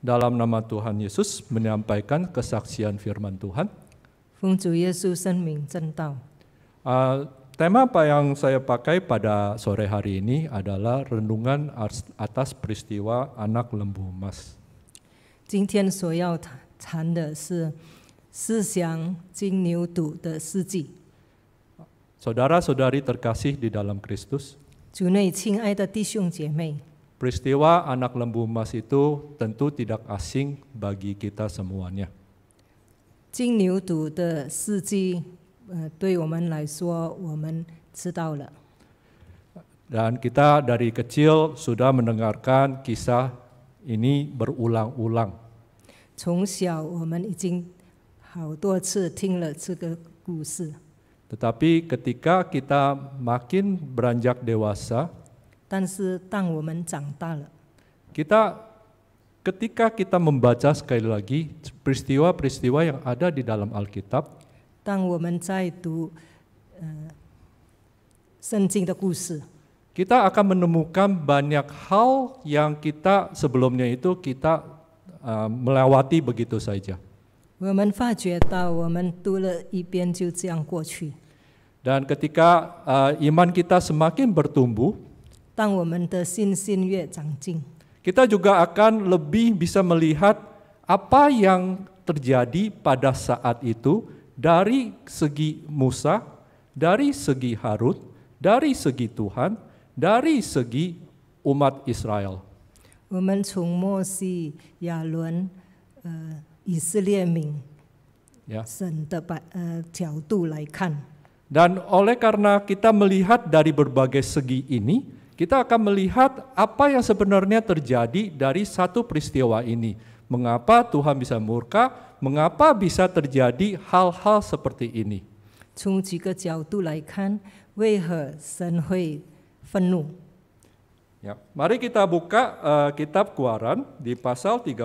dalam nama Tuhan Yesus menyampaikan kesaksian firman Tuhan. 奉主耶稣圣名正道。Uh, ah, tema apa yang saya pakai pada sore hari ini adalah renungan atas peristiwa anak lembu emas. saudara saudari terkasih di dalam Kristus. 主内亲爱的弟兄姐妹。Peristiwa anak lembu emas itu tentu tidak asing bagi kita semuanya. Dan kita dari kecil sudah mendengarkan kisah ini berulang-ulang. Tetapi ketika kita makin beranjak dewasa, 但是当我们长大了，kita ketika kita membaca sekali lagi peristiwa-peristiwa yang ada di dalam Alkitab，当我们在读，呃，圣经的故事。kita akan menemukan banyak hal yang kita sebelumnya itu kita uh, melewati begitu saja. Dan ketika uh, iman kita semakin bertumbuh, kita juga akan lebih bisa melihat apa yang terjadi pada saat itu dari segi Musa, dari segi Harut, dari segi Tuhan, dari segi umat Israel. Dan ya. oleh karena kita melihat dari berbagai segi ini, kita akan melihat apa yang sebenarnya terjadi dari satu peristiwa ini. Mengapa Tuhan bisa murka? Mengapa bisa terjadi hal-hal seperti ini? Ya, mari kita buka uh, kitab Keluaran di pasal 32.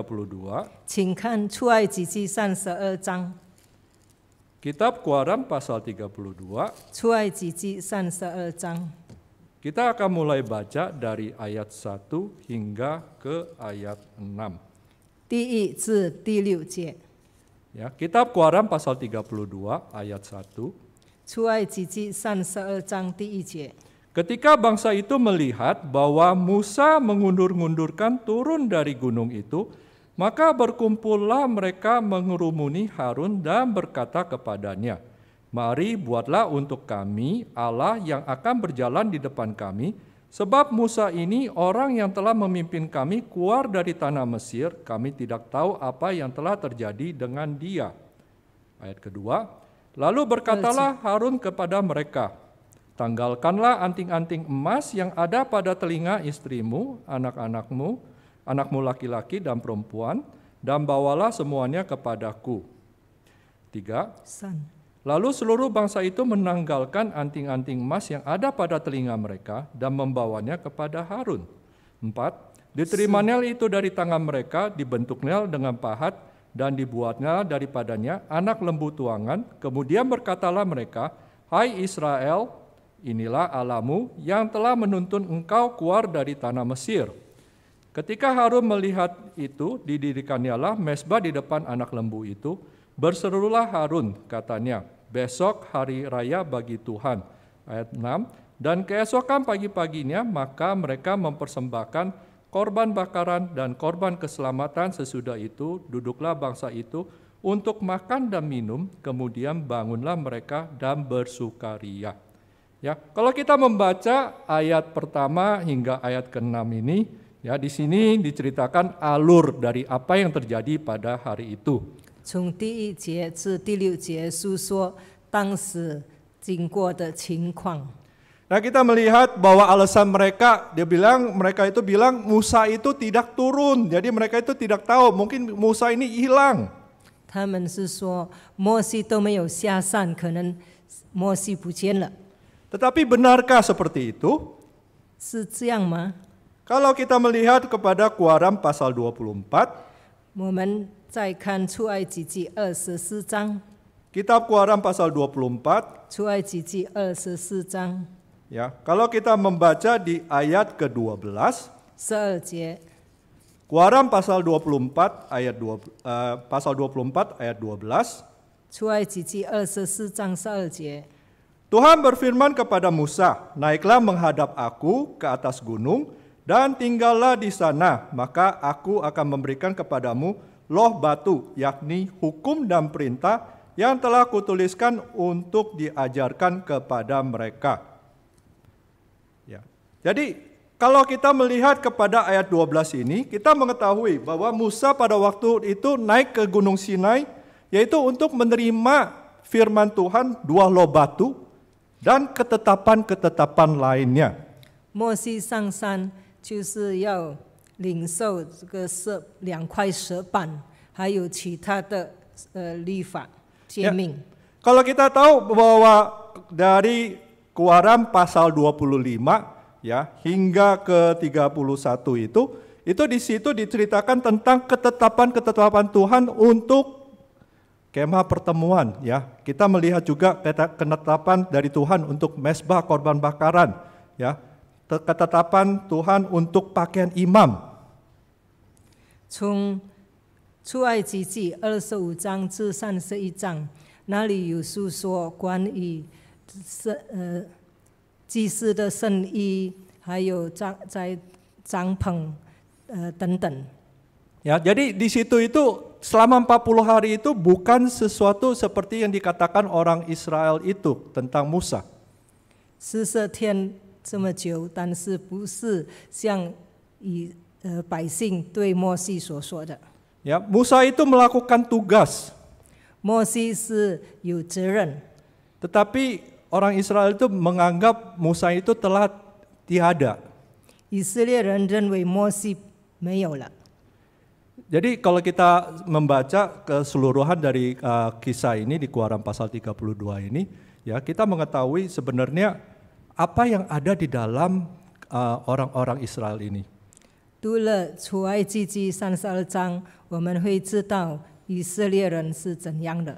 Kitab Keluaran pasal 32. Kita akan mulai baca dari ayat 1 hingga ke ayat 6. Ya, kitab Keluaran pasal 32 ayat 1. Ketika bangsa itu melihat bahwa Musa mengundur-ngundurkan turun dari gunung itu, maka berkumpullah mereka mengerumuni Harun dan berkata kepadanya, Mari buatlah untuk kami Allah yang akan berjalan di depan kami, sebab Musa ini orang yang telah memimpin kami keluar dari tanah Mesir, kami tidak tahu apa yang telah terjadi dengan dia. Ayat kedua, lalu berkatalah Harun kepada mereka, Tanggalkanlah anting-anting emas yang ada pada telinga istrimu, anak-anakmu, anakmu laki-laki dan perempuan, dan bawalah semuanya kepadaku. Tiga, Lalu seluruh bangsa itu menanggalkan anting-anting emas yang ada pada telinga mereka dan membawanya kepada Harun. Empat, diterima nel itu dari tangan mereka, dibentuk nel dengan pahat, dan dibuatnya daripadanya anak lembu tuangan. Kemudian berkatalah mereka, Hai Israel, inilah alamu yang telah menuntun engkau keluar dari tanah Mesir. Ketika Harun melihat itu, didirikannya lah mesbah di depan anak lembu itu, Berserulah Harun, katanya, besok hari raya bagi Tuhan. Ayat 6, dan keesokan pagi-paginya maka mereka mempersembahkan korban bakaran dan korban keselamatan sesudah itu duduklah bangsa itu untuk makan dan minum, kemudian bangunlah mereka dan bersukaria. Ya, kalau kita membaca ayat pertama hingga ayat ke-6 ini, ya di sini diceritakan alur dari apa yang terjadi pada hari itu. 从第一节至第六节诉说当时经过的情况。Nah kita melihat bahwa alasan mereka, dia bilang mereka itu bilang Musa itu tidak turun, jadi mereka itu tidak tahu mungkin Musa ini hilang. Tetapi benarkah seperti itu? Kalau kita melihat kepada Kuaram pasal 24, 再看出埃及记二十四章。Kitab Keluaran pasal 24. Ya, kalau kita membaca di ayat ke-12. 12节。Keluaran pasal 24 ayat 2 uh, eh, pasal 24 ayat 12. Tuhan berfirman kepada Musa, "Naiklah menghadap aku ke atas gunung dan tinggallah di sana, maka aku akan memberikan kepadamu loh batu, yakni hukum dan perintah yang telah kutuliskan untuk diajarkan kepada mereka. Ya. Jadi kalau kita melihat kepada ayat 12 ini, kita mengetahui bahwa Musa pada waktu itu naik ke Gunung Sinai, yaitu untuk menerima firman Tuhan dua loh batu dan ketetapan-ketetapan lainnya. 摩西上山就是要领受这个蛇两块蛇板，还有其他的呃律法诫命。Kalau Kalau kita tahu bahwa dari Keluaran pasal 25 ya hingga ke 31 itu itu di situ diceritakan tentang ketetapan-ketetapan Tuhan untuk kemah pertemuan ya. Kita melihat juga ketetapan dari Tuhan untuk mesbah korban bakaran ya ketetapan Tuhan untuk pakaian imam. 从出埃及记二十五章至三十一章，那里有述说关于圣呃祭司的圣衣，还有帐在帐篷呃等等。Ya, eh, jadi di situ itu selama 40 hari itu bukan sesuatu seperti yang dikatakan orang Israel itu tentang Musa. 十四天这么久，但是不是像以呃百姓对摩西所说的。Ya, Musa itu melakukan tugas. Tetapi orang Israel itu menganggap Musa itu telah tiada. Jadi kalau kita membaca keseluruhan dari uh, kisah ini di Keluaran pasal 32 ini, ya kita mengetahui sebenarnya apa yang ada di dalam eh, orang-orang uh, Israel ini. 读了出埃及记三十二章，我们会知道以色列人是怎样的。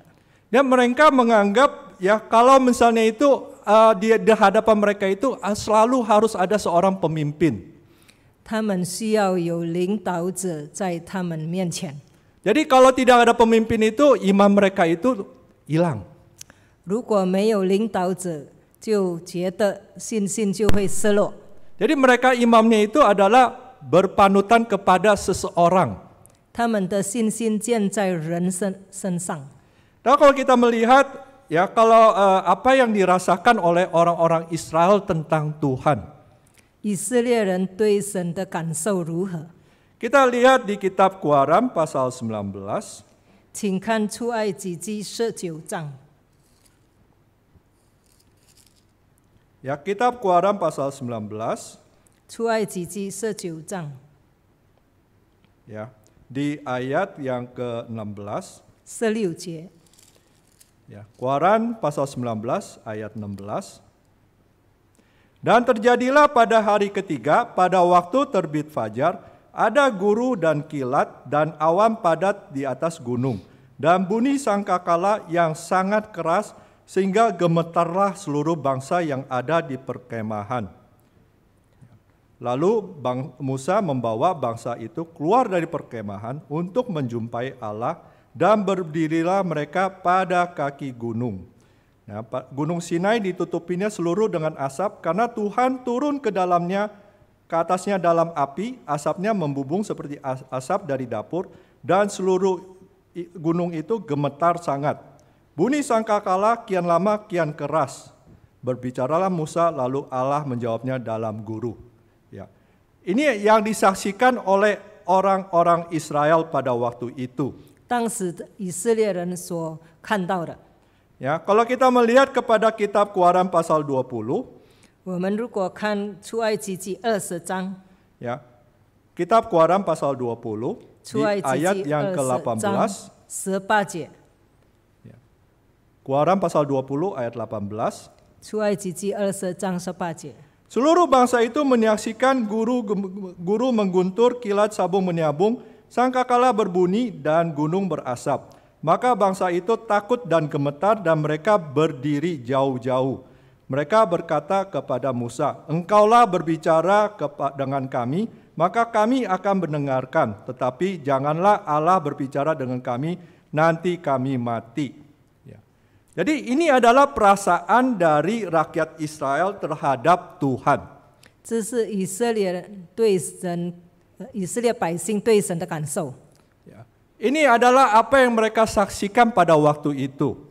Dan mereka menganggap ya kalau misalnya itu uh, di, di hadapan mereka itu uh, selalu harus ada seorang pemimpin. Jadi kalau tidak ada pemimpin itu iman mereka itu hilang. 如果没有领导者，jadi mereka imamnya itu adalah berpanutan kepada seseorang. Nah kalau kita melihat ya kalau uh, apa yang dirasakan oleh orang-orang Israel tentang Tuhan. Kita lihat di kitab Kuaram pasal 19. Ya, kitab Keluaran pasal Ya, di ayat yang ke-16. 16 Ya, Keluaran pasal 19 ayat 16. Dan terjadilah pada hari ketiga pada waktu terbit fajar ada guru dan kilat dan awan padat di atas gunung dan bunyi sangkakala yang sangat keras sehingga gemetarlah seluruh bangsa yang ada di perkemahan. Lalu Bang Musa membawa bangsa itu keluar dari perkemahan untuk menjumpai Allah dan berdirilah mereka pada kaki gunung. Nah, gunung Sinai ditutupinya seluruh dengan asap karena Tuhan turun ke dalamnya, ke atasnya dalam api, asapnya membubung seperti asap dari dapur dan seluruh gunung itu gemetar sangat. Bunyi sangkakala kian lama kian keras. Berbicaralah Musa lalu Allah menjawabnya dalam guru. Ya. Ini yang disaksikan oleh orang-orang Israel pada waktu itu. Ya, kalau kita melihat kepada kitab Keluaran pasal 20, Ya, kitab Keluaran pasal 20 di ayat yang ke-18, 十八节。Keluaran pasal 20 ayat 18. Seluruh bangsa itu menyaksikan guru guru mengguntur kilat sabung menyabung, sangkakala berbunyi dan gunung berasap. Maka bangsa itu takut dan gemetar dan mereka berdiri jauh-jauh. Mereka berkata kepada Musa, "Engkaulah berbicara dengan kami, maka kami akan mendengarkan, tetapi janganlah Allah berbicara dengan kami, nanti kami mati." Jadi ini adalah perasaan dari rakyat Israel terhadap Tuhan. Ini adalah apa yang mereka saksikan pada waktu itu.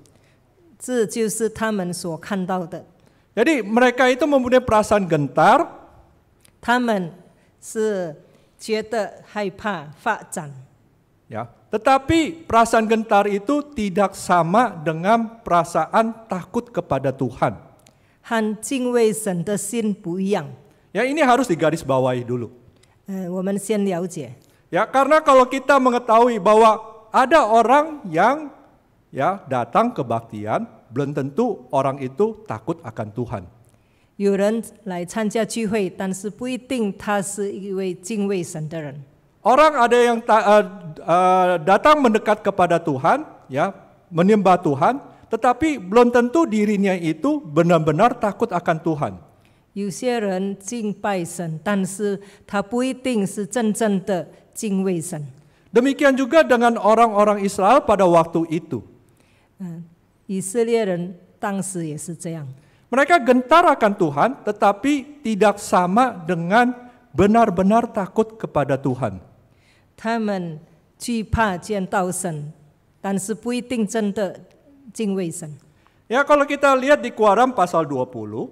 Jadi mereka itu mempunyai perasaan gentar. Ya, tetapi perasaan gentar itu tidak sama dengan perasaan takut kepada Tuhan. yang? Ya ini harus digarisbawahi dulu. Uh, ya karena kalau kita mengetahui bahwa ada orang yang ya datang ke baktian, belum tentu orang itu takut akan Tuhan. Orang ada yang ta, uh, uh, datang mendekat kepada Tuhan, ya, menyembah Tuhan, tetapi belum tentu dirinya itu benar-benar takut akan Tuhan. 有些人敬拜神，但是他不一定是真正的敬畏神。Demikian juga dengan orang-orang Israel pada waktu itu. Eh, Mereka gentar akan Tuhan, tetapi tidak sama dengan benar-benar takut kepada Tuhan. 他们惧怕见到神，但是不一定真的敬畏神。Ya kalau kita lihat di Kuaram pasal 20,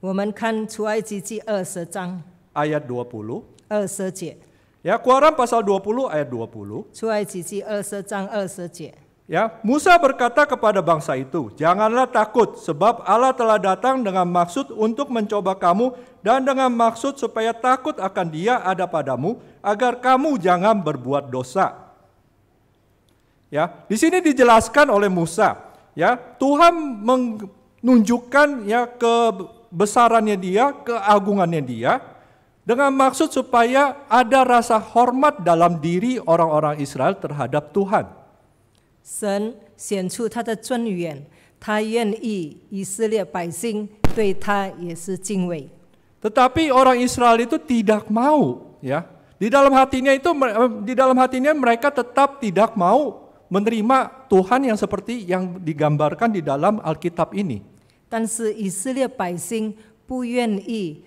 我们看出埃及记二十章 ayat 20, 二十节，Ya Kuaram pasal 20 ayat 20, 出埃及记二十章二十节。Ya, Musa berkata kepada bangsa itu, "Janganlah takut, sebab Allah telah datang dengan maksud untuk mencoba kamu dan dengan maksud supaya takut akan Dia ada padamu, agar kamu jangan berbuat dosa." Ya, di sini dijelaskan oleh Musa, ya, Tuhan menunjukkan ya kebesarannya Dia, keagungannya Dia dengan maksud supaya ada rasa hormat dalam diri orang-orang Israel terhadap Tuhan. 神显出他的尊严，他愿意以色列百姓对他也是敬畏。Tetapi orang Israel itu tidak mau, ya. Di dalam hatinya itu eh, di dalam hatinya mereka tetap tidak mau menerima Tuhan yang seperti yang digambarkan di dalam Alkitab ini. Tetapi si Israel bai sing bu yuan yi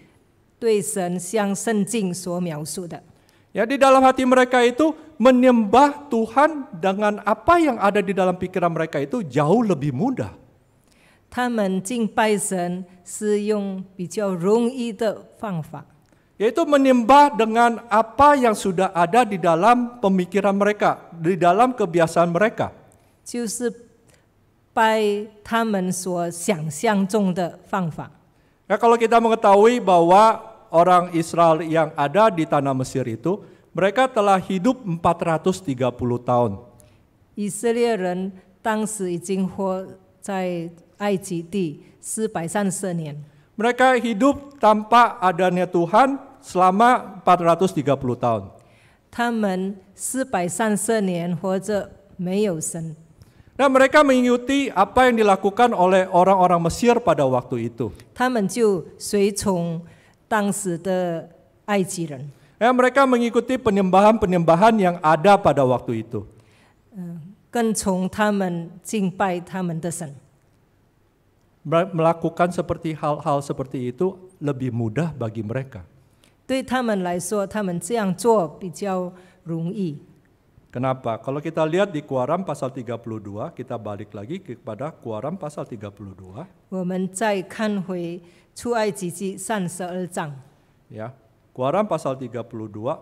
dui shen xiang shen jing suo miao su de. Ya, di dalam hati mereka itu menyembah Tuhan dengan apa yang ada di dalam pikiran mereka itu jauh lebih mudah. Yaitu menyembah dengan apa yang sudah ada di dalam pemikiran mereka, di dalam kebiasaan mereka. Nah, kalau kita mengetahui bahwa orang Israel yang ada di tanah Mesir itu, mereka telah hidup 430 tahun. Mereka hidup tanpa adanya Tuhan selama 430 tahun. Nah, mereka mengikuti apa yang dilakukan oleh orang-orang Mesir pada waktu itu mereka mengikuti penyembahan-penyembahan yang ada pada waktu itu. Eh, melakukan seperti hal-hal seperti itu lebih mudah bagi mereka. Kenapa? Kalau kita lihat di Kuaram pasal 32, kita balik lagi kepada Kuaram pasal 32. 我们再看回出埃及记三十二章。Ya, Quran pasal 32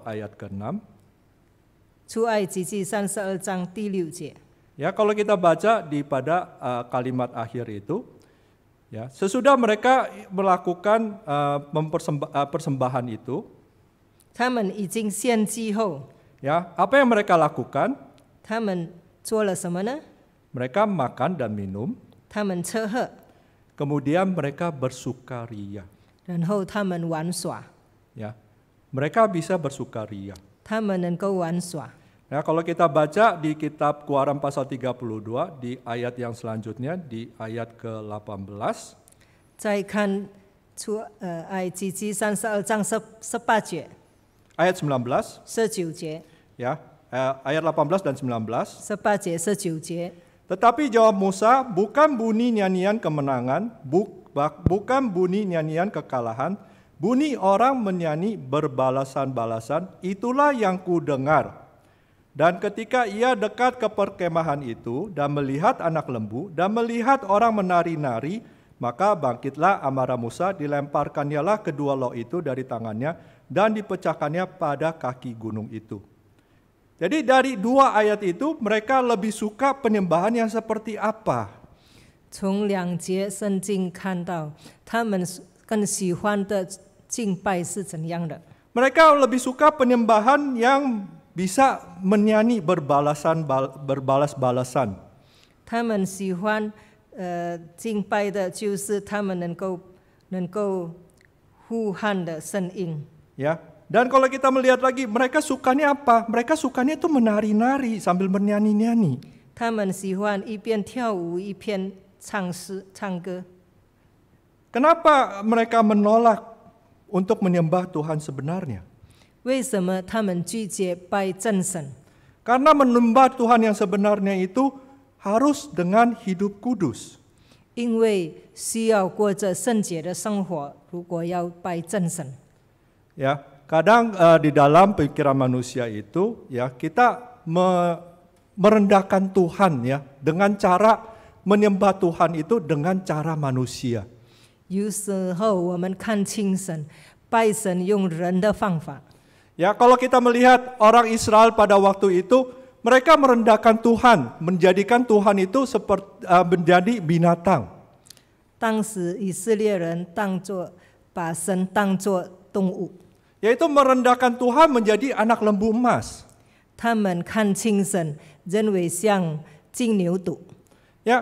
ayat ke-6. Ji Ji San Liu Ya, kalau kita baca di pada uh, kalimat akhir itu, ya, sesudah mereka melakukan uh, uh, persembahan itu, Ya, apa yang mereka lakukan? Mereka makan dan minum. Taman che Kemudian mereka bersukaria. 然后他们玩耍，Ya, mereka bisa bersukaria. Nah, kalau kita baca di kitab Keluaran pasal 32 di ayat yang selanjutnya di ayat ke-18 eh, Ayat 19 Ya, ayat 18 dan 19十八节、十九节，tetapi jawab Musa, bukan bunyi nyanyian kemenangan, bukan bunyi nyanyian kekalahan, bunyi orang menyanyi berbalasan-balasan, itulah yang ku dengar. Dan ketika ia dekat ke perkemahan itu dan melihat anak lembu dan melihat orang menari-nari, maka bangkitlah amarah Musa, dilemparkannya lah kedua lo itu dari tangannya dan dipecahkannya pada kaki gunung itu. Jadi dari dua ayat itu mereka lebih suka penyembahan yang seperti apa? 从两节圣经看到他们更喜欢的敬拜是怎样的。Mereka kan kan lebih suka penyembahan yang bisa menyanyi berbalasan berbalas balasan. Dan kalau kita melihat lagi, mereka sukanya apa? Mereka sukanya itu menari-nari sambil bernyanyi-nyanyi. Kenapa mereka menolak untuk menyembah Tuhan sebenarnya? Karena menyembah Tuhan yang sebenarnya itu harus dengan hidup kudus. Ya, kadang uh, di dalam pikiran manusia itu ya kita me merendahkan Tuhan ya dengan cara menyembah Tuhan itu dengan cara manusia. Ya kalau kita melihat orang Israel pada waktu itu, mereka merendahkan Tuhan, menjadikan Tuhan itu seperti uh, eh, menjadi binatang. 当时以色列人当作把神当作动物。yaitu merendahkan Tuhan menjadi anak lembu emas. Kan ya,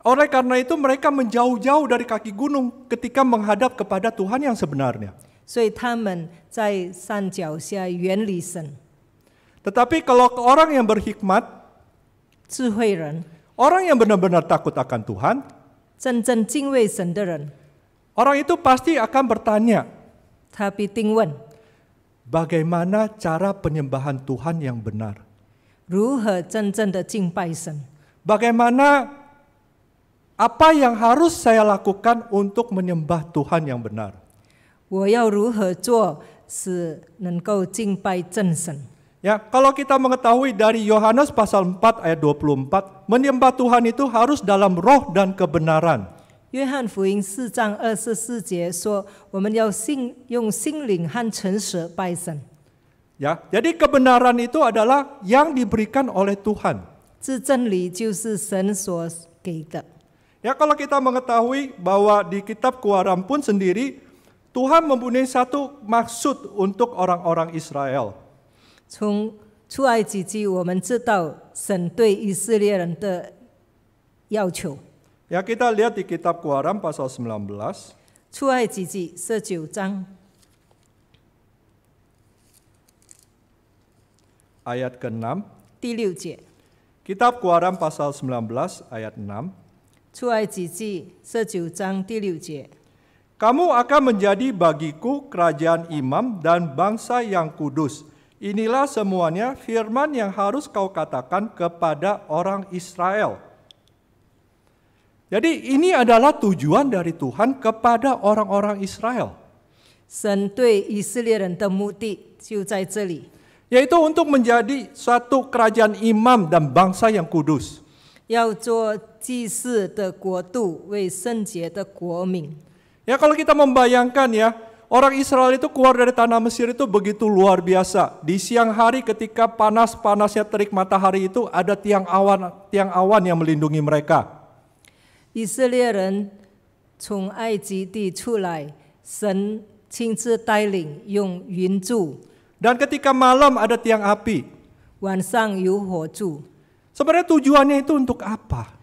oleh karena itu mereka menjauh-jauh dari kaki gunung ketika menghadap kepada Tuhan yang sebenarnya. Tetapi kalau ke orang yang berhikmat, orang yang benar-benar takut akan Tuhan, orang itu pasti akan bertanya, tapi Bagaimana cara penyembahan Tuhan yang benar? Bagaimana apa yang harus saya lakukan untuk menyembah Tuhan yang benar? Ya, kalau kita mengetahui dari Yohanes pasal 4 ayat 24, menyembah Tuhan itu harus dalam roh dan kebenaran. 约翰福音四章二十四节说：“我们要信用心灵和诚实拜神。” jadi kebenaran itu adalah yang diberikan oleh Tuhan. Ya, kalau kita mengetahui bahwa di kitab Keluaran pun sendiri Tuhan mempunyai satu maksud untuk orang-orang Israel. Ya kita lihat di kitab Keluaran pasal 19. Cuai Ai Ji Ji ayat ke-6. Kitab Keluaran pasal 19 ayat 6. Cu Ai Ji Ji jie. Kamu akan menjadi bagiku kerajaan imam dan bangsa yang kudus. Inilah semuanya firman yang harus kau katakan kepada orang Israel. Jadi ini adalah tujuan dari Tuhan kepada orang-orang Israel. yaitu untuk menjadi satu kerajaan imam dan bangsa yang kudus. Ya kalau kita membayangkan ya, orang Israel itu keluar dari tanah Mesir itu begitu luar biasa. Di siang hari ketika panas-panasnya terik matahari itu ada tiang awan, tiang awan yang melindungi mereka. 以色列人从埃及地出来，神亲自带领用云柱。Dan ketika malam ada tiang api. Sebenarnya tujuannya itu untuk apa?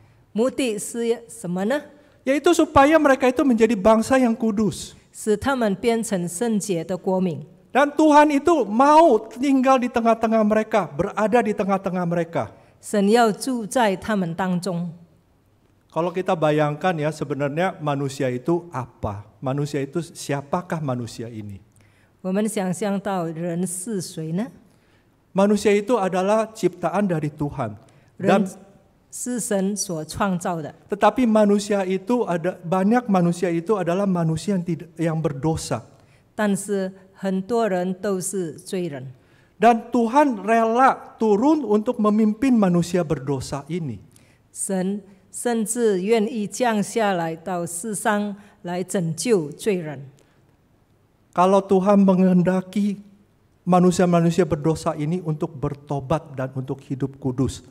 Yaitu supaya mereka itu menjadi bangsa yang kudus. Dan Tuhan itu mau tinggal di tengah-tengah mereka, berada di tengah-tengah mereka. mereka. Kalau kita bayangkan ya sebenarnya manusia itu apa? Manusia itu siapakah manusia ini? Manusia itu adalah ciptaan dari Tuhan. Dan tetapi manusia itu ada banyak manusia itu adalah manusia yang tidak yang berdosa. Dan Tuhan rela turun untuk memimpin manusia berdosa ini. 甚至愿意降下来到世上来拯救罪人。Kalau Tuhan menghendaki manusia-manusia berdosa ini untuk bertobat dan untuk hidup kudus,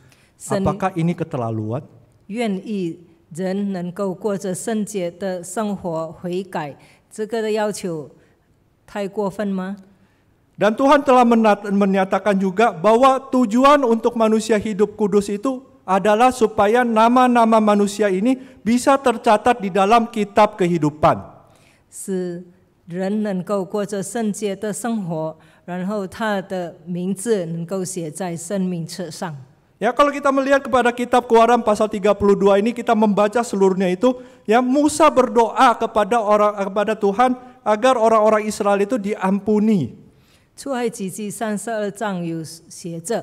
apakah ini keterlaluan? 愿意人能够过着圣洁的生活悔改，这个的要求太过分吗？Dan Tuhan telah menyatakan juga bahwa tujuan untuk manusia hidup kudus itu adalah supaya nama-nama manusia ini bisa tercatat di dalam kitab kehidupan. Ya, kalau kita melihat kepada kitab Keluaran pasal 32 ini kita membaca seluruhnya itu, ya Musa berdoa kepada orang kepada Tuhan agar orang-orang Israel itu diampuni. 出埃及记三十二章有写着。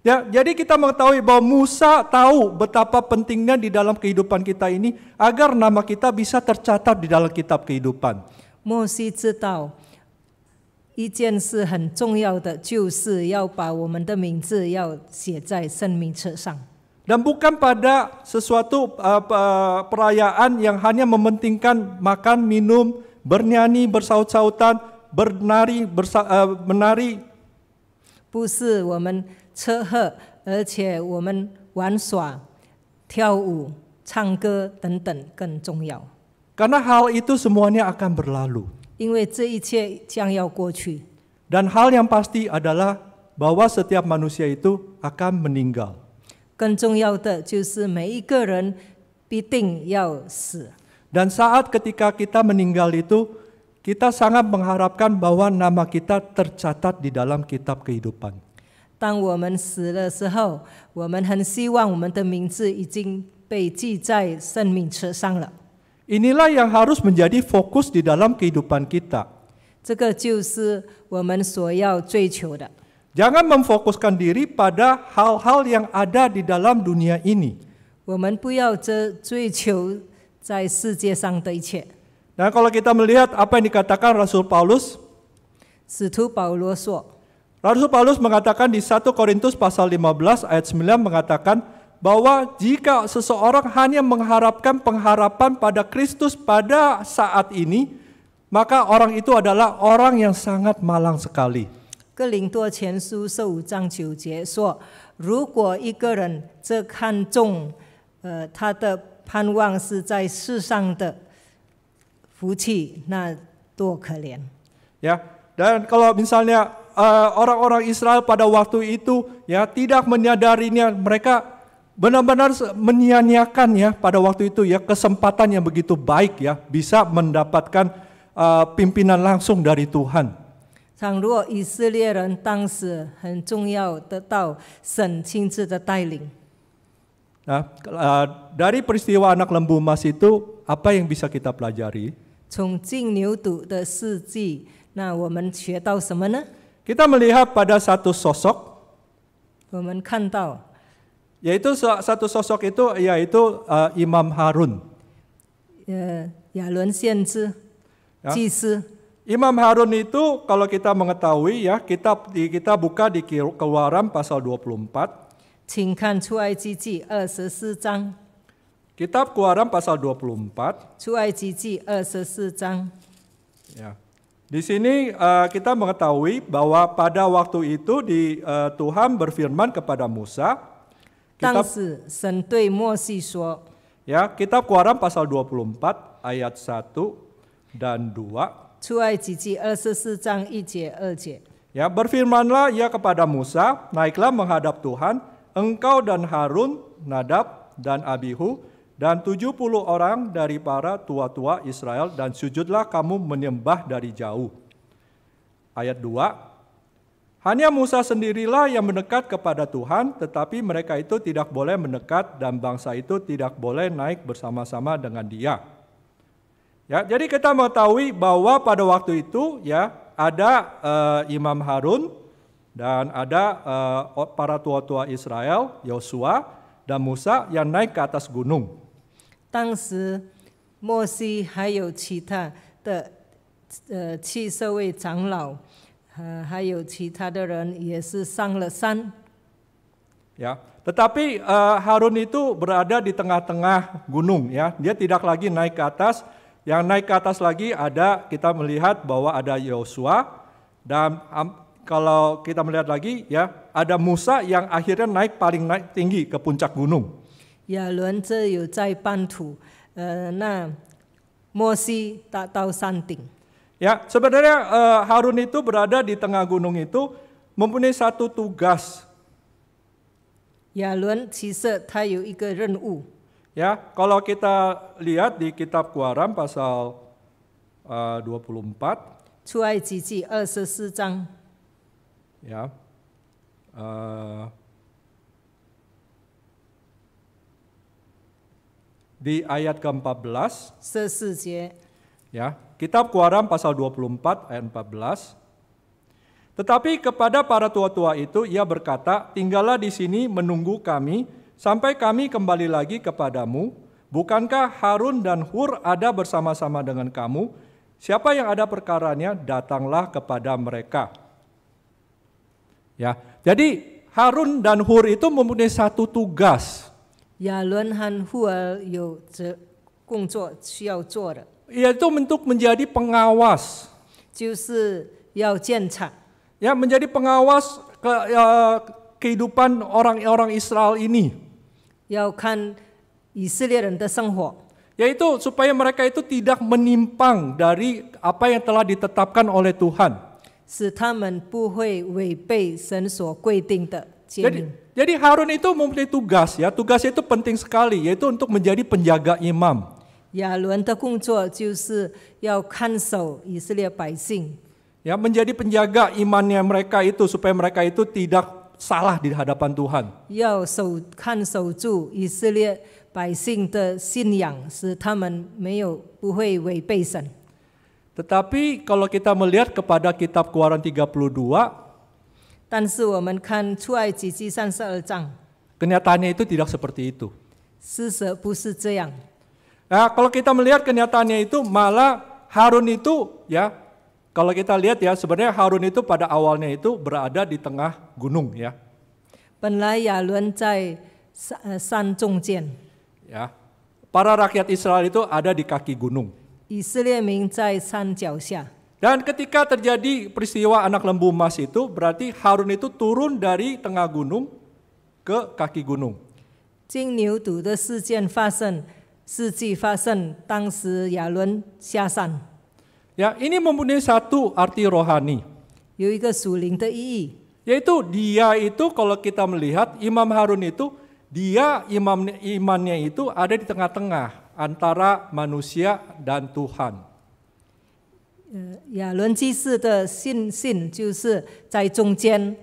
Ya, jadi kita mengetahui bahwa Musa tahu betapa pentingnya di dalam kehidupan kita ini agar nama kita bisa tercatat di dalam kitab kehidupan. Musi 知道一件事很重要的，就是要把我们的名字要写在生命册上。Dan bukan pada sesuatu eh, perayaan yang hanya mementingkan makan, minum, bernyanyi, bersaut-sautan, bernari, bersa, uh, menari. 不是我们。吃喝，而且我们玩耍、跳舞、唱歌等等更重要。Karena hal itu semuanya akan berlalu. Dan hal yang pasti adalah bahwa setiap manusia itu akan meninggal. Dan saat ketika kita meninggal itu, kita sangat mengharapkan bahwa nama kita tercatat di dalam kitab kehidupan. 当我们死的时候，我们很希望我们的名字已经被记在生命册上了。Inilah yang harus menjadi fokus di dalam kehidupan kita. Jangan memfokuskan diri pada hal-hal yang ada di dalam dunia ini. kalau kita melihat apa yang dikatakan Rasul Paulus, 使徒保罗说。Rasul Paulus mengatakan di 1 Korintus pasal 15 ayat 9 mengatakan bahwa jika seseorang hanya mengharapkan pengharapan pada Kristus pada saat ini, maka orang itu adalah orang yang sangat malang sekali. Ya, dan kalau misalnya Eh, orang-orang Israel pada waktu itu ya tidak menyadarinya mereka benar-benar menyia-nyiakan ya pada waktu itu ya kesempatan yang begitu baik ya bisa mendapatkan uh, pimpinan langsung dari Tuhan. 倘若以色列人当时很重要得到神亲自的带领。Nah, uh, eh, dari peristiwa anak lembu emas itu apa yang bisa kita pelajari? 从金牛犊的事迹，那我们学到什么呢？kita melihat pada satu sosok. yaitu satu sosok itu yaitu uh, Imam Harun. Uh, ya, ya, ya. Imam Harun itu kalau kita mengetahui ya kita kita buka di Keluaran pasal 24. Kitab Keluaran pasal 24. 出埃及记二十四章。Ya. Di sini uh, kita mengetahui bahwa pada waktu itu di uh, Tuhan berfirman kepada Musa. Kitab, ya, kita Keluaran pasal 24 ayat 1 dan 2. Ya, berfirmanlah ia kepada Musa, naiklah menghadap Tuhan, engkau dan Harun, Nadab dan Abihu dan tujuh puluh orang dari para tua-tua Israel dan sujudlah kamu menyembah dari jauh. Ayat 2, hanya Musa sendirilah yang mendekat kepada Tuhan, tetapi mereka itu tidak boleh mendekat dan bangsa itu tidak boleh naik bersama-sama dengan dia. Ya, jadi kita mengetahui bahwa pada waktu itu ya ada uh, Imam Harun dan ada uh, para tua-tua Israel, Yosua dan Musa yang naik ke atas gunung. 当时摩西还有其他的呃七十位长老，呃还有其他的人也是上了山，ya tetapi uh, Harun itu berada di tengah-tengah gunung ya. Dia tidak lagi naik ke atas. Yang naik ke atas lagi ada kita melihat bahwa ada Yosua dan um, kalau kita melihat lagi ya ada Musa yang akhirnya naik paling naik tinggi ke puncak gunung. 亚伦这有在半途，呃，那摩西达到山顶。Ya, tahu Ya, sebenarnya uh, Harun itu berada di tengah gunung itu mempunyai satu tugas. Ya, Lun, Ya, kalau kita lihat di kitab Kuaram pasal eh, uh, 24. Ya. uh, di ayat ke-14. Ya, kitab Kuaram pasal 24 ayat 14. Tetapi kepada para tua-tua itu ia berkata, "Tinggallah di sini menunggu kami sampai kami kembali lagi kepadamu. Bukankah Harun dan Hur ada bersama-sama dengan kamu? Siapa yang ada perkaranya, datanglah kepada mereka." Ya. Jadi Harun dan Hur itu mempunyai satu tugas 亚伦和户尔有责工作需要做的，yaitu untuk menjadi pengawas. menjadi pengawas ke, ya, kehidupan orang-orang Israel ini, Yaitu supaya mereka itu tidak menimpang dari apa yang telah ditetapkan oleh Tuhan. Jadi, jadi Harun itu mempunyai tugas ya, tugas itu penting sekali yaitu untuk menjadi penjaga imam. Ya, ya menjadi penjaga imannya mereka itu supaya mereka itu tidak salah di hadapan Tuhan. Ya, Tetapi kalau kita melihat kepada kitab Keluaran 32, Kenyataannya itu tidak seperti itu. 事实不是这样。Nah, kalau kita melihat kenyataannya itu malah Harun itu ya kalau kita lihat ya sebenarnya Harun itu pada awalnya itu berada di tengah gunung ya. Ya. para rakyat Israel itu ada di kaki gunung. 以色列民在山脚下。dan ketika terjadi peristiwa anak lembu emas itu, berarti Harun itu turun dari tengah gunung ke kaki gunung. 金牛犊的事件发生，事迹发生，当时亚伦下山。Ya, ini mempunyai satu arti rohani. 有一个属灵的意义。Yaitu dia itu kalau kita melihat Imam Harun itu dia imam imannya itu ada di tengah-tengah antara manusia dan Tuhan. 亚伦祭司的信心就是在中间，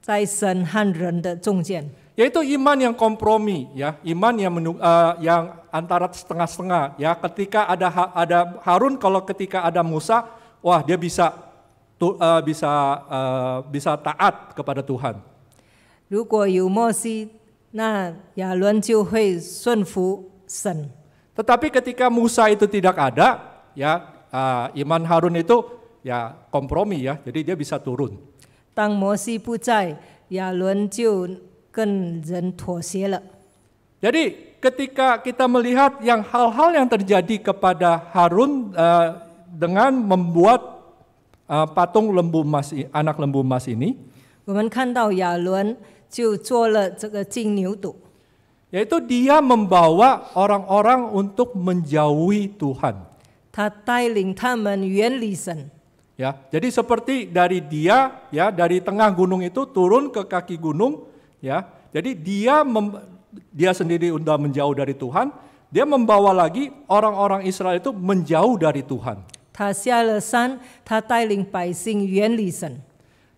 在神和人的中间。Yaitu iman yang kompromi, ya, iman yang menu, uh, yang antara setengah-setengah, ya. Ketika ada ada Harun, kalau ketika ada Musa, wah dia bisa tu, uh, bisa uh, bisa taat kepada Tuhan. Tetapi ketika Musa itu tidak ada, ya uh, Iman Harun itu ya kompromi ya, jadi dia bisa turun. Ya jadi ketika kita melihat yang hal-hal yang terjadi kepada Harun uh, dengan membuat uh, patung lembu emas anak lembu emas ini, yaitu dia membawa orang-orang untuk menjauhi Tuhan. 他带领他们远离神。Ya, jadi seperti dari dia ya dari tengah gunung itu turun ke kaki gunung ya. Jadi dia mem, dia sendiri sudah menjauh dari Tuhan, dia membawa lagi orang-orang Israel itu menjauh dari Tuhan.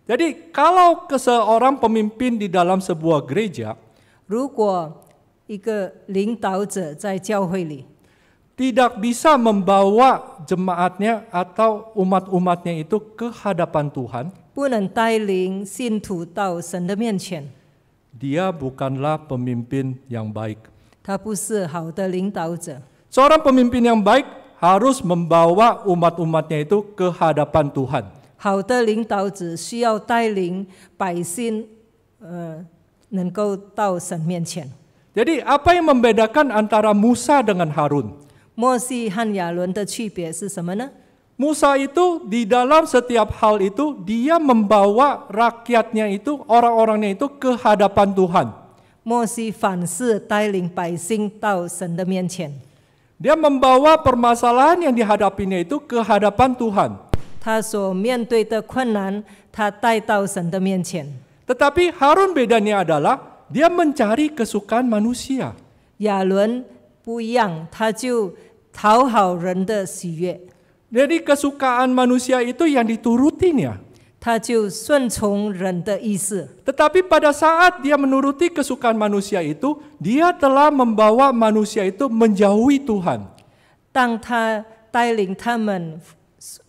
Jadi kalau ke seorang pemimpin di dalam sebuah gereja, 如果一个领导者在教会里，tidak bisa membawa jemaatnya atau umat-umatnya itu ke hadapan Tuhan. Dia bukanlah pemimpin yang baik. Seorang pemimpin yang baik harus membawa umat-umatnya itu ke hadapan Tuhan. Jadi apa yang membedakan antara Musa dengan Harun? 摩西和亚伦的区别是什么呢？Musa itu di dalam setiap hal itu dia membawa rakyatnya itu orang-orangnya itu ke hadapan Tuhan. Dia membawa permasalahan yang dihadapinya itu ke hadapan Tuhan. Tetapi Harun bedanya adalah dia mencari kesukaan manusia. 亚伦不一样，他就讨好人的喜悦。Jadi kesukaan manusia itu yang diturutin ya. 他就顺从人的意思。Tetapi pada saat dia menuruti kesukaan manusia itu, dia telah membawa manusia itu menjauhi Tuhan. 当他带领他们，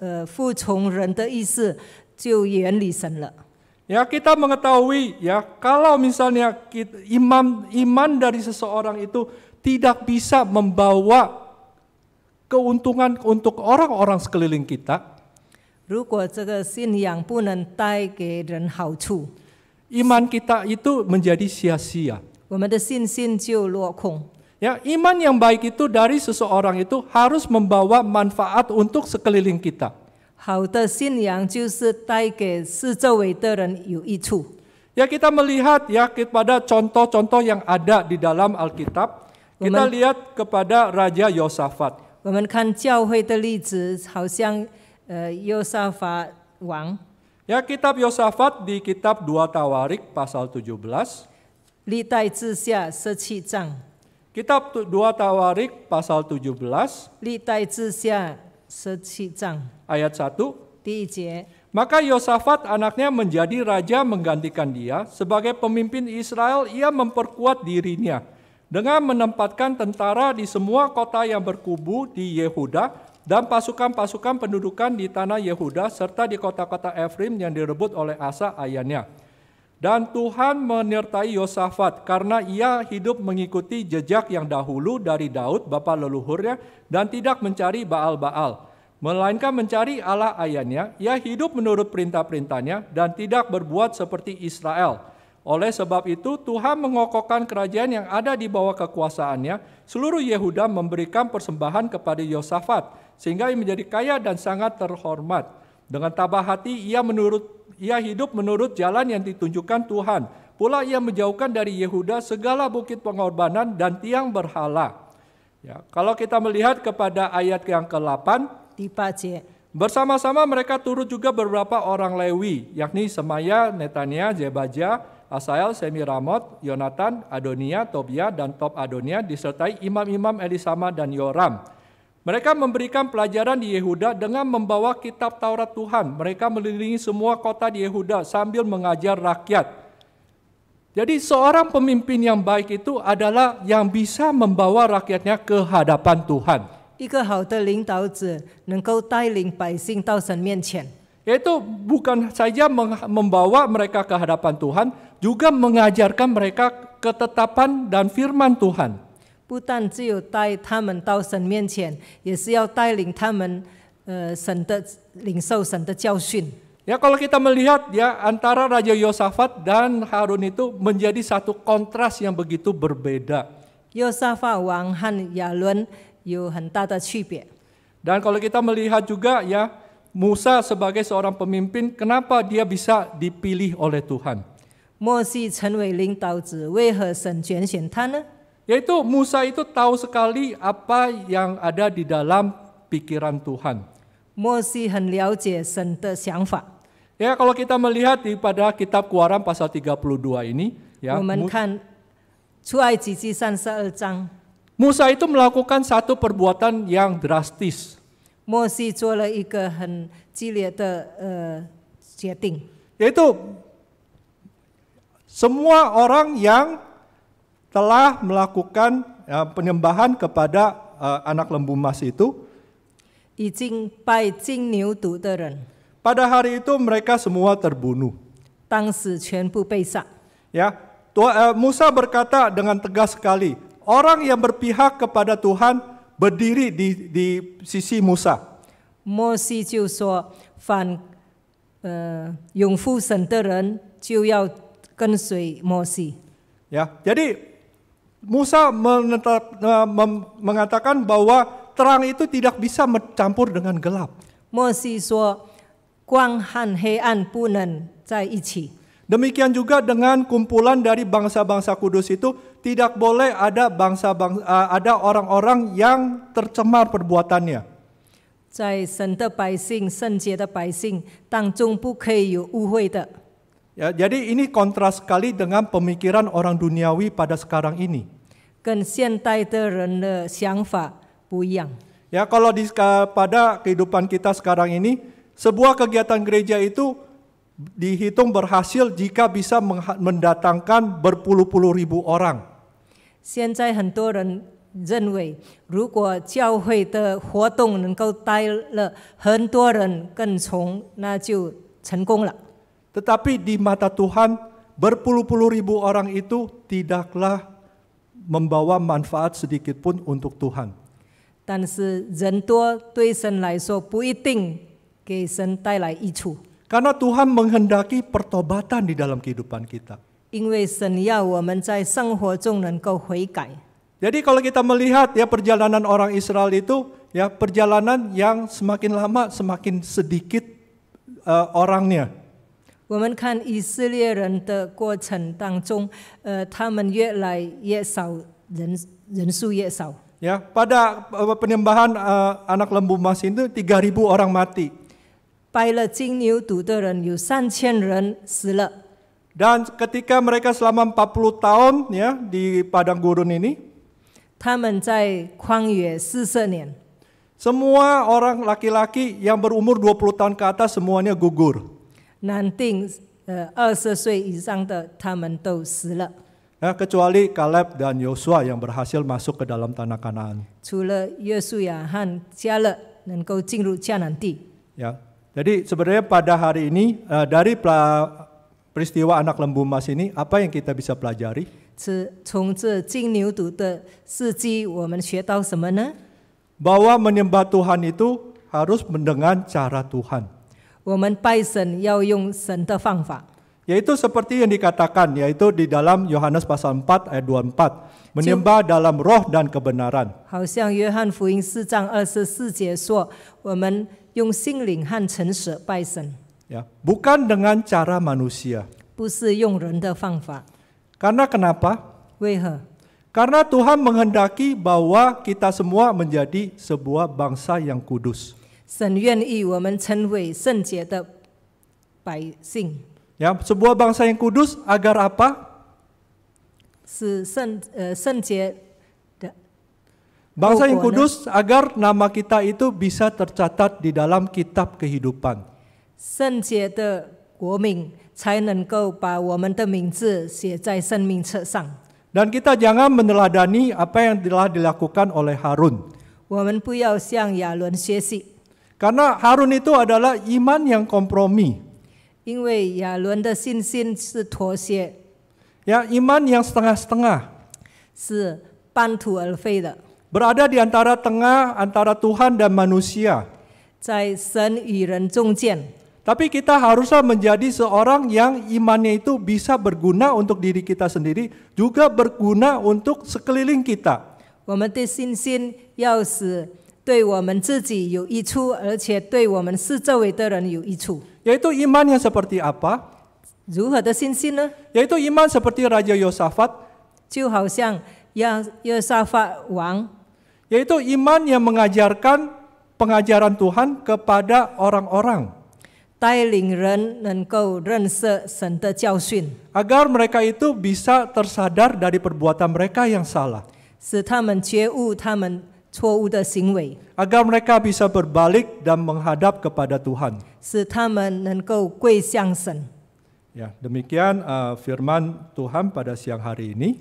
呃，服从人的意思，就远离神了。Ya kita mengetahui ya kalau misalnya kita, iman iman dari seseorang itu tidak bisa membawa keuntungan untuk orang-orang sekeliling kita. Iman kita itu menjadi sia sia Ya, iman yang baik itu dari seseorang itu harus membawa manfaat untuk sekeliling kita. Ya, kita melihat ya kepada contoh-contoh yang ada di dalam Alkitab. Kita lihat kepada Raja Yosafat. Uh, ya kitab Yosafat di kitab 2 Tawarik pasal 17. Kitab 2 Tawarik pasal 17. Ayat 1. Maka Yosafat anaknya menjadi raja menggantikan dia. Sebagai pemimpin Israel, ia memperkuat dirinya dengan menempatkan tentara di semua kota yang berkubu di Yehuda dan pasukan-pasukan pendudukan di tanah Yehuda serta di kota-kota Efrim yang direbut oleh Asa ayahnya. Dan Tuhan menyertai Yosafat karena ia hidup mengikuti jejak yang dahulu dari Daud bapa leluhurnya dan tidak mencari Baal-Baal. Melainkan mencari Allah ayahnya, ia hidup menurut perintah-perintahnya dan tidak berbuat seperti Israel oleh sebab itu Tuhan mengokohkan kerajaan yang ada di bawah kekuasaannya. Seluruh Yehuda memberikan persembahan kepada Yosafat sehingga ia menjadi kaya dan sangat terhormat. Dengan tabah hati ia menurut ia hidup menurut jalan yang ditunjukkan Tuhan. Pula ia menjauhkan dari Yehuda segala bukit pengorbanan dan tiang berhala. Ya, kalau kita melihat kepada ayat yang ke-8 Bersama-sama mereka turut juga beberapa orang Lewi, yakni Semaya, Netania, Jebaja, Asael, Semiramot, Yonatan, Adonia, Tobia, dan Top Adonia disertai imam-imam Elisama dan Yoram. Mereka memberikan pelajaran di Yehuda dengan membawa kitab Taurat Tuhan. Mereka melilingi semua kota di Yehuda sambil mengajar rakyat. Jadi seorang pemimpin yang baik itu adalah yang bisa membawa rakyatnya ke hadapan Tuhan. Itu bukan saja membawa mereka ke hadapan Tuhan, juga mengajarkan mereka ketetapan dan firman Tuhan. Ya kalau kita melihat ya antara Raja Yosafat dan Harun itu menjadi satu kontras yang begitu berbeda. Yosafat Wang Han Yalun Dan kalau kita melihat juga ya Musa sebagai seorang pemimpin kenapa dia bisa dipilih oleh Tuhan? 莫西成为领导者，为何神拣选他呢？Yaitu Musa itu tahu sekali apa yang ada di dalam pikiran Tuhan. Ya, kalau kita melihat di pada kitab Keluaran pasal 32 ini, ya. Musa itu melakukan satu perbuatan yang drastis. 莫西做了一个很激烈的呃决定。Yaitu semua orang yang telah melakukan uh, penyembahan kepada uh, anak lembu emas itu. Pada hari itu mereka semua terbunuh. Ya, e, Musa berkata dengan tegas sekali, orang yang berpihak kepada Tuhan berdiri di, di sisi Musa. Moses e, 就说，反呃拥护神的人就要跟随摩西。Ya, jadi Musa menetap, e, mengatakan bahwa terang itu tidak bisa mencampur dengan gelap. Demikian juga dengan kumpulan dari bangsa-bangsa kudus itu tidak boleh ada bangsa, bangsa e, ada orang-orang yang tercemar perbuatannya. 在神的百姓、圣洁的百姓当中，不可以有污秽的。Ya, jadi ini kontras sekali dengan pemikiran orang duniawi pada sekarang ini. Kan ya, kalau di pada kehidupan kita sekarang ini, sebuah kegiatan gereja itu dihitung berhasil jika bisa mendatangkan berpuluh-puluh ribu orang. 现在很多人认为，如果教会的活动能够带了很多人跟从，那就成功了。tetapi di mata Tuhan berpuluh-puluh ribu orang itu tidaklah membawa manfaat sedikit pun untuk Tuhan. Karena Tuhan menghendaki pertobatan di dalam kehidupan kita. Jadi kalau kita melihat ya perjalanan orang Israel itu ya perjalanan yang semakin lama semakin sedikit uh, orangnya. 我们看以色列人的过程当中，呃，他们越来越少人人数越少。Ya, pada eh, penyembahan eh, anak lembu emas itu 3000 orang mati. Dan ketika mereka selama 40 tahun ya di padang gurun ini, semua orang laki-laki yang berumur 20 tahun ke atas semuanya gugur. 男定呃二十岁以上的他们都死了。Ya, kecuali Kaleb dan Yosua yang berhasil masuk ke dalam tanah Kanaan. Ya, jadi sebenarnya pada hari ini eh, dari peristiwa anak lembu emas ini apa yang kita bisa pelajari? Bahwa menyembah Tuhan itu harus mendengar cara Tuhan. Yaitu seperti yang dikatakan, yaitu di dalam Yohanes pasal 4 ayat 24, menyembah dalam roh dan kebenaran. Ya, bukan dengan cara manusia. Karena kenapa? Karena Tuhan menghendaki bahwa kita semua menjadi sebuah bangsa yang kudus. 神愿意我们成为圣洁的百姓。Ya, sebuah bangsa yang kudus agar apa? Bangsa yang oh, oh, kudus oh, agar nama kita itu bisa tercatat di dalam kitab kehidupan. Dan kita jangan meneladani apa yang telah dilakukan oleh Harun. 我们不要向亚伦学习。karena Harun itu adalah iman yang kompromi. Ya, iman yang setengah-setengah. Berada di antara tengah antara Tuhan dan manusia. Tapi kita haruslah menjadi seorang yang imannya itu bisa berguna untuk diri kita sendiri, juga berguna untuk sekeliling kita. 我们的信心要使对我们自己有益处，而且对我们四周围的人有益处。Yaitu iman yang seperti apa? 如何的信心呢？Yaitu iman seperti Raja Yosafat. iman yang mengajarkan pengajaran Tuhan kepada orang-orang. Agar mereka itu bisa tersadar dari perbuatan mereka yang salah. 使他们觉悟他们 Agar mereka bisa berbalik dan menghadap kepada Ya, demikian uh, firman Tuhan pada siang hari ini.